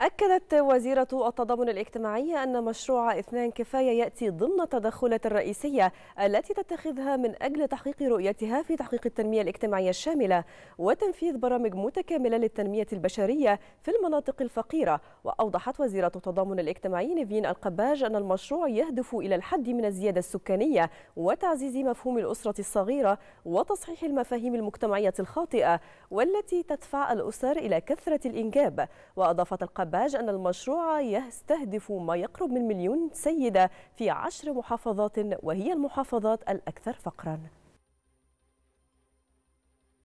أكدت وزيرة التضامن الاجتماعي أن مشروع اثنان كفاية يأتي ضمن التدخلات الرئيسية التي تتخذها من أجل تحقيق رؤيتها في تحقيق التنمية الاجتماعية الشاملة وتنفيذ برامج متكاملة للتنمية البشرية في المناطق الفقيرة وأوضحت وزيرة التضامن الاجتماعي نيفين القباج أن المشروع يهدف إلى الحد من الزيادة السكانية وتعزيز مفهوم الأسرة الصغيرة وتصحيح المفاهيم المجتمعية الخاطئة والتي تدفع الأسر إلى كثرة الإنجاب وأضافت القباج باج أن المشروع يستهدف ما يقرب من مليون سيدة في عشر محافظات وهي المحافظات الأكثر فقراً